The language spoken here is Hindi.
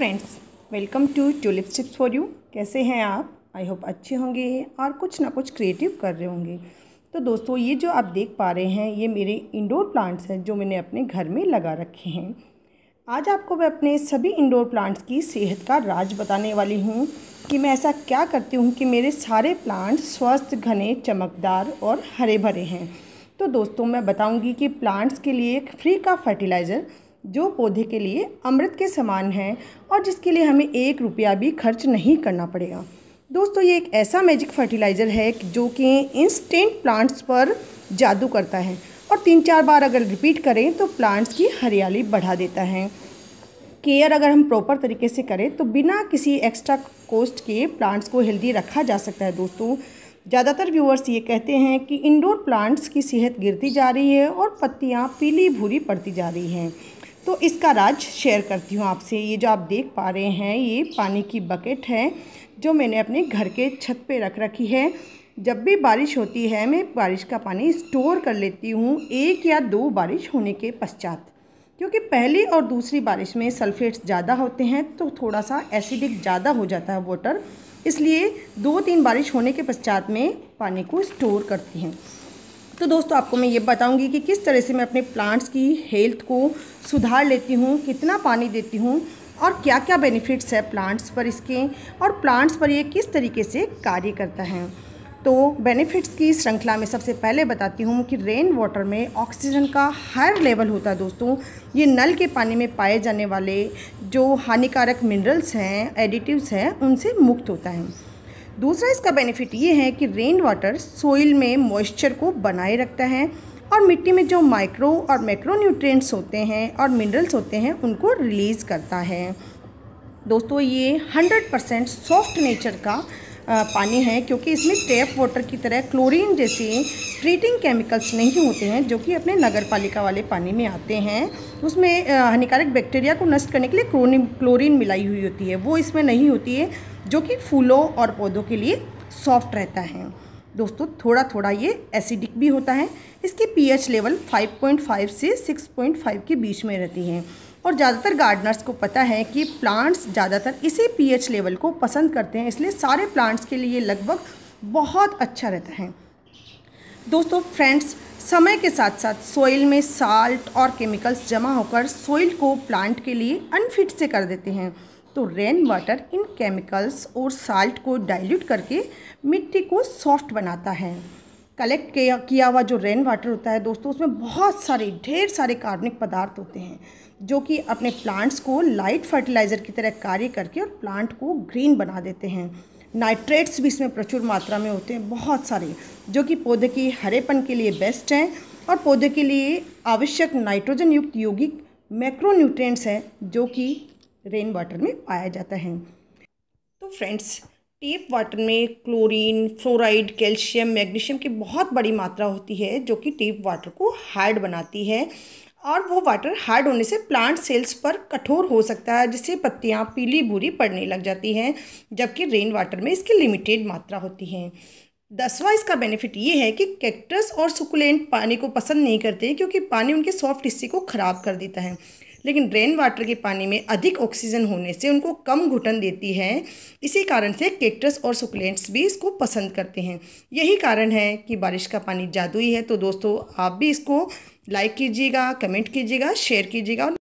friends welcome to tulip tips for you कैसे हैं आप आई होप अच्छे होंगे और कुछ ना कुछ क्रिएटिव कर रहे होंगे तो दोस्तों ये जो आप देख पा रहे हैं ये मेरे इंडोर प्लांट्स हैं जो मैंने अपने घर में लगा रखे हैं आज आपको मैं अपने सभी इंडोर प्लांट्स की सेहत का राज बताने वाली हूँ कि मैं ऐसा क्या करती हूँ कि मेरे सारे प्लांट्स स्वस्थ घने चमकदार और हरे भरे हैं तो दोस्तों मैं बताऊँगी कि प्लांट्स के लिए एक फ्री का फर्टिलाइज़र जो पौधे के लिए अमृत के समान है और जिसके लिए हमें एक रुपया भी खर्च नहीं करना पड़ेगा दोस्तों ये एक ऐसा मैजिक फर्टिलाइज़र है जो कि इंस्टेंट प्लांट्स पर जादू करता है और तीन चार बार अगर रिपीट करें तो प्लांट्स की हरियाली बढ़ा देता है केयर अगर हम प्रॉपर तरीके से करें तो बिना किसी एक्स्ट्रा कोस्ट के प्लांट्स को हेल्दी रखा जा सकता है दोस्तों ज़्यादातर व्यूअर्स ये कहते हैं कि इंडोर प्लांट्स की सेहत गिरती जा रही है और पत्तियाँ पीली भूरी पड़ती जा रही हैं तो इसका राज शेयर करती हूँ आपसे ये जो आप देख पा रहे हैं ये पानी की बकेट है जो मैंने अपने घर के छत पे रख रखी है जब भी बारिश होती है मैं बारिश का पानी स्टोर कर लेती हूँ एक या दो बारिश होने के पश्चात क्योंकि पहली और दूसरी बारिश में सल्फेट्स ज़्यादा होते हैं तो थोड़ा सा एसिडिक ज़्यादा हो जाता है वाटर इसलिए दो तीन बारिश होने के पश्चात में पानी को स्टोर करती हैं तो दोस्तों आपको मैं ये बताऊंगी कि किस तरह से मैं अपने प्लांट्स की हेल्थ को सुधार लेती हूँ कितना पानी देती हूँ और क्या क्या बेनिफिट्स है प्लांट्स पर इसके और प्लांट्स पर ये किस तरीके से कार्य करता है तो बेनिफिट्स की श्रृंखला में सबसे पहले बताती हूँ कि रेन वाटर में ऑक्सीजन का हायर लेवल होता है दोस्तों ये नल के पानी में पाए जाने वाले जो हानिकारक मिनरल्स हैं एडिटिव्स हैं उनसे मुक्त होता है दूसरा इसका बेनिफिट ये है कि रेन वाटर सोइल में मॉइस्चर को बनाए रखता है और मिट्टी में जो माइक्रो और मैक्रो न्यूट्रेंट्स होते हैं और मिनरल्स होते हैं उनको रिलीज़ करता है दोस्तों ये 100 परसेंट सॉफ्ट नेचर का पानी है क्योंकि इसमें टैप वाटर की तरह क्लोरीन जैसे ट्रीटिंग केमिकल्स नहीं होते हैं जो कि अपने नगर पालिका वाले पानी में आते हैं उसमें हानिकारक बैक्टीरिया को नष्ट करने के लिए क्लोरीन क्लोरीन मिलाई हुई होती है वो इसमें नहीं होती है जो कि फूलों और पौधों के लिए सॉफ्ट रहता है दोस्तों थोड़ा थोड़ा ये एसिडिक भी होता है इसकी पीएच लेवल 5.5 से 6.5 के बीच में रहती है और ज़्यादातर गार्डनर्स को पता है कि प्लांट्स ज़्यादातर इसी पीएच लेवल को पसंद करते हैं इसलिए सारे प्लांट्स के लिए लगभग बहुत अच्छा रहता है दोस्तों फ्रेंड्स समय के साथ साथ सोइल में साल्ट और केमिकल्स जमा होकर सोइल को प्लांट के लिए अनफिट से कर देते हैं तो रेन वाटर इन केमिकल्स और साल्ट को डाइल्यूट करके मिट्टी को सॉफ्ट बनाता है कलेक्ट किया हुआ जो रेन वाटर होता है दोस्तों उसमें बहुत सारे ढेर सारे कार्बनिक पदार्थ होते हैं जो कि अपने प्लांट्स को लाइट फर्टिलाइज़र की तरह कार्य करके और प्लांट को ग्रीन बना देते हैं नाइट्रेट्स भी इसमें प्रचुर मात्रा में होते हैं बहुत सारे जो कि पौधे के हरेपन के लिए बेस्ट हैं और पौधे के लिए आवश्यक नाइट्रोजन युक्त यौगिक मैक्रोन्यूट्रेंट्स हैं जो कि रेन वाटर में पाया जाता है तो फ्रेंड्स टेप वाटर में क्लोरीन फ्लोराइड कैल्शियम मैग्नीशियम की बहुत बड़ी मात्रा होती है जो कि टेप वाटर को हार्ड बनाती है और वो वाटर हार्ड होने से प्लांट सेल्स पर कठोर हो सकता है जिससे पत्तियाँ पीली भूरी पड़ने लग जाती हैं जबकि रेन वाटर में इसकी लिमिटेड मात्रा होती है दसवा इसका बेनिफिट ये है कि कैक्टस और सुकुलेंट पानी को पसंद नहीं करते क्योंकि पानी उनके सॉफ्ट हिस्से को ख़राब कर देता है लेकिन ड्रेन वाटर के पानी में अधिक ऑक्सीजन होने से उनको कम घुटन देती है इसी कारण से केक्टस और सुकलेंट्स भी इसको पसंद करते हैं यही कारण है कि बारिश का पानी जादुई है तो दोस्तों आप भी इसको लाइक कीजिएगा कमेंट कीजिएगा शेयर कीजिएगा और